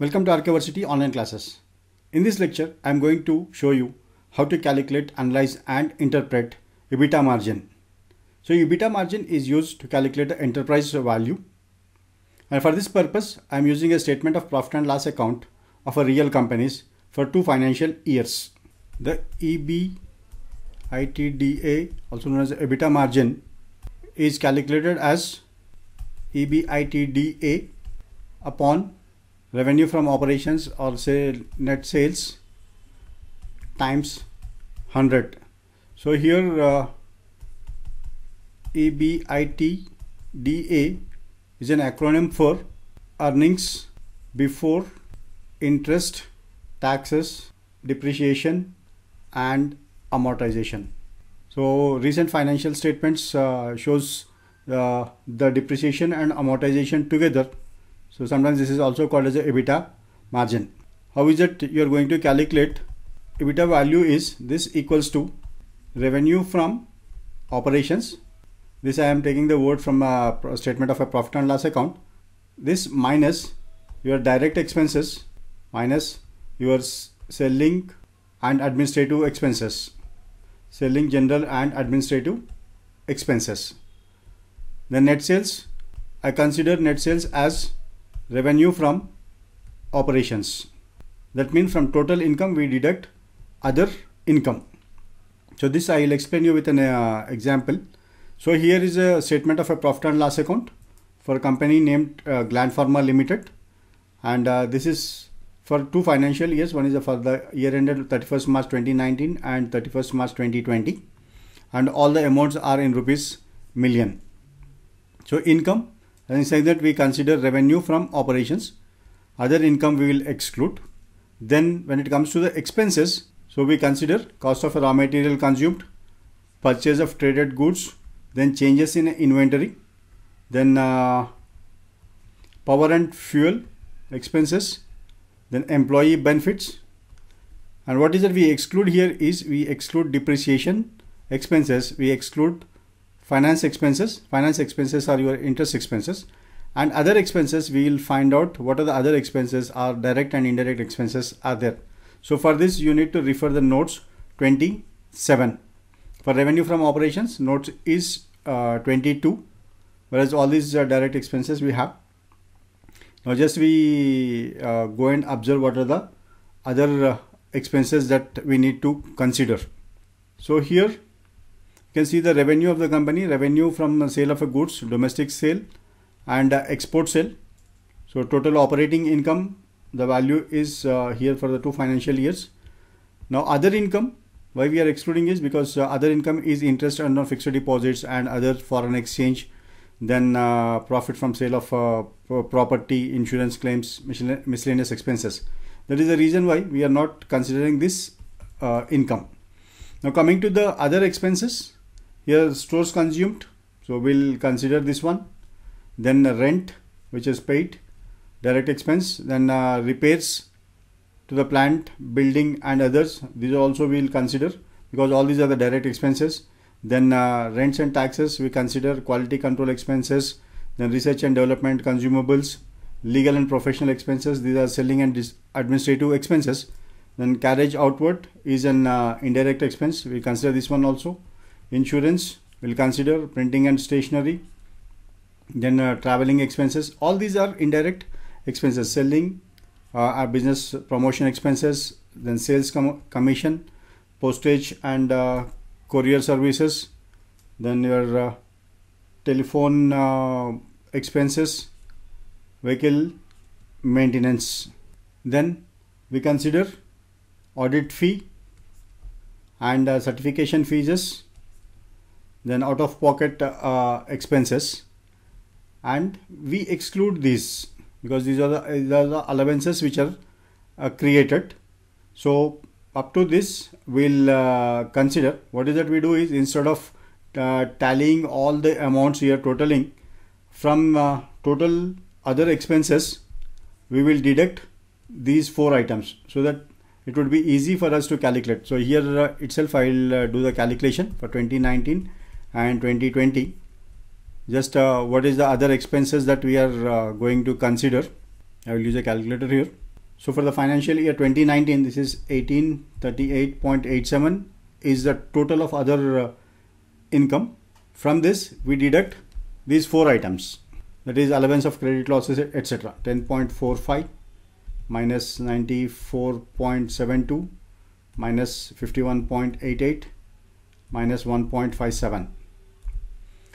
Welcome to Archiversity online classes. In this lecture, I am going to show you how to calculate, analyze and interpret EBITDA margin. So EBITDA margin is used to calculate the enterprise value. And for this purpose, I am using a statement of profit and loss account of a real companies for two financial years. The EBITDA, also known as EBITDA margin, is calculated as EBITDA upon revenue from operations or say net sales times 100 so here uh, EBITDA is an acronym for earnings before interest taxes depreciation and amortization so recent financial statements uh, shows uh, the depreciation and amortization together so sometimes this is also called as a EBITDA margin. How is it you are going to calculate? EBITDA value is this equals to revenue from operations. This I am taking the word from a statement of a profit and loss account. This minus your direct expenses minus your selling and administrative expenses. Selling general and administrative expenses. The net sales, I consider net sales as revenue from operations. That means from total income we deduct other income. So this I will explain you with an uh, example. So here is a statement of a profit and loss account for a company named uh, Gland Pharma Limited and uh, this is for two financial years. One is for the year ended 31st March 2019 and 31st March 2020 and all the amounts are in rupees million. So income and inside that we consider revenue from operations other income we will exclude then when it comes to the expenses so we consider cost of raw material consumed purchase of traded goods then changes in inventory then uh, power and fuel expenses then employee benefits and what is that we exclude here is we exclude depreciation expenses we exclude finance expenses. Finance expenses are your interest expenses. And other expenses, we will find out what are the other expenses are direct and indirect expenses are there. So for this, you need to refer the notes 27. For revenue from operations, notes is uh, 22, whereas all these uh, direct expenses we have. Now just we uh, go and observe what are the other uh, expenses that we need to consider. So here you can see the revenue of the company, revenue from the sale of goods, domestic sale and uh, export sale. So total operating income, the value is uh, here for the two financial years. Now other income, why we are excluding is because uh, other income is interest on fixed deposits and other foreign exchange, then uh, profit from sale of uh, property, insurance claims, miscellaneous expenses. That is the reason why we are not considering this uh, income. Now coming to the other expenses, here stores consumed so we'll consider this one then the rent which is paid direct expense then uh, repairs to the plant building and others these also we'll consider because all these are the direct expenses then uh, rents and taxes we consider quality control expenses then research and development consumables legal and professional expenses these are selling and administrative expenses then carriage outward is an uh, indirect expense we consider this one also insurance we'll consider printing and stationery then uh, traveling expenses all these are indirect expenses selling uh, our business promotion expenses then sales com commission postage and uh, courier services then your uh, telephone uh, expenses vehicle maintenance then we consider audit fee and uh, certification fees then out of pocket uh, expenses and we exclude these because these are the, these are the allowances which are uh, created so up to this we'll uh, consider what is that we do is instead of uh, tallying all the amounts we are totaling from uh, total other expenses we will deduct these four items so that it would be easy for us to calculate so here uh, itself i'll do the calculation for 2019 and 2020 just uh, what is the other expenses that we are uh, going to consider i will use a calculator here so for the financial year 2019 this is 1838.87 is the total of other uh, income from this we deduct these four items that is allowance of credit losses etc 10.45 minus 94.72 minus 51.88 minus 1.57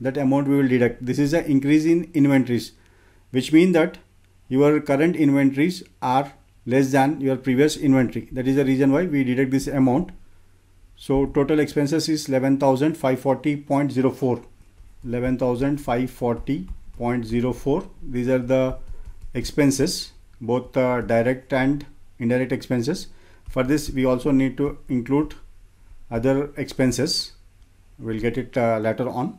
that amount we will deduct this is an increase in inventories which means that your current inventories are less than your previous inventory that is the reason why we deduct this amount so total expenses is 11540.04 11540.04 these are the expenses both uh, direct and indirect expenses for this we also need to include other expenses we'll get it uh, later on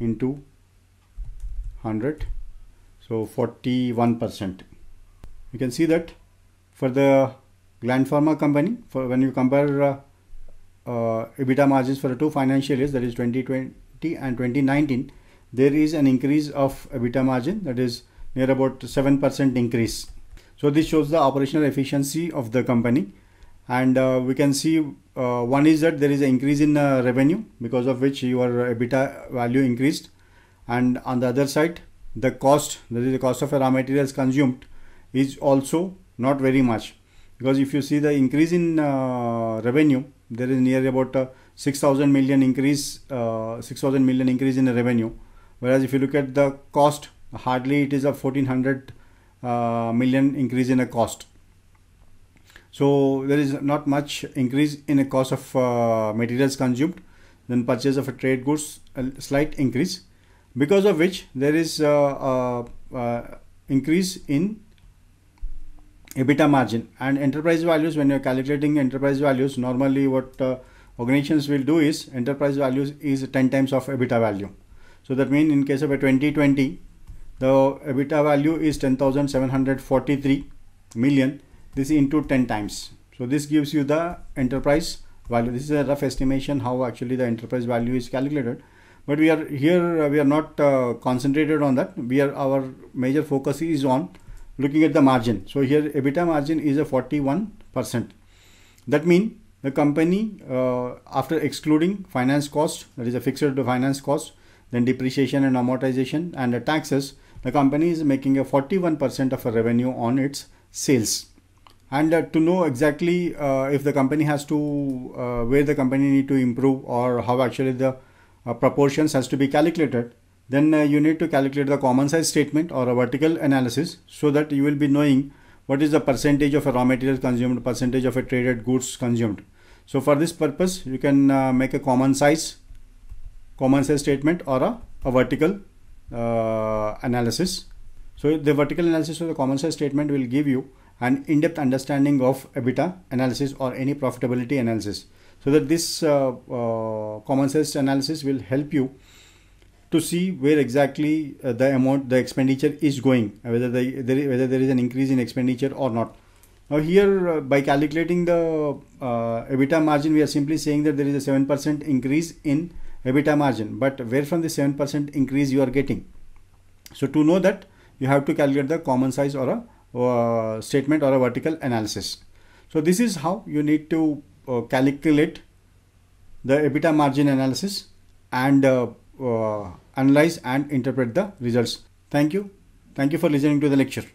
into 100 so 41 percent you can see that for the Gland Pharma company for when you compare uh, uh, EBITDA margins for the two financial years that is 2020 and 2019 there is an increase of EBITDA margin that is near about 7% increase. So this shows the operational efficiency of the company and uh, we can see uh, one is that there is an increase in uh, revenue because of which your EBITDA value increased and on the other side the cost that is the cost of raw materials consumed is also not very much because if you see the increase in uh, revenue there is near about uh, 6000 million increase uh, 6000 million increase in revenue whereas if you look at the cost hardly it is a 1400 million increase in a cost so there is not much increase in the cost of uh, materials consumed Then purchase of a trade goods, a slight increase, because of which there is a uh, uh, uh, increase in EBITDA margin and enterprise values. When you're calculating enterprise values, normally what organizations will do is enterprise values is 10 times of EBITDA value. So that means in case of a 2020, the EBITDA value is 10,743 million this into 10 times so this gives you the enterprise value this is a rough estimation how actually the enterprise value is calculated but we are here uh, we are not uh, concentrated on that we are our major focus is on looking at the margin so here ebitda margin is a 41 percent that means the company uh, after excluding finance cost that is a fixed to finance cost then depreciation and amortization and the taxes the company is making a 41 percent of a revenue on its sales and uh, to know exactly uh, if the company has to uh, where the company need to improve or how actually the proportions has to be calculated then you need to calculate the common size statement or a vertical analysis so that you will be knowing what is the percentage of a raw material consumed percentage of a traded goods consumed so for this purpose you can uh, make a common size common size statement or a, a vertical uh, analysis so the vertical analysis of the common size statement will give you an in-depth understanding of EBITDA analysis or any profitability analysis. So that this uh, uh, common sense analysis will help you to see where exactly uh, the amount the expenditure is going, whether the, there, whether there is an increase in expenditure or not. Now here uh, by calculating the uh, EBITDA margin, we are simply saying that there is a 7% increase in EBITDA margin, but where from the 7% increase you are getting. So to know that you have to calculate the common size or a uh, statement or a vertical analysis. So this is how you need to uh, calculate the EBITDA margin analysis and uh, uh, analyze and interpret the results. Thank you. Thank you for listening to the lecture.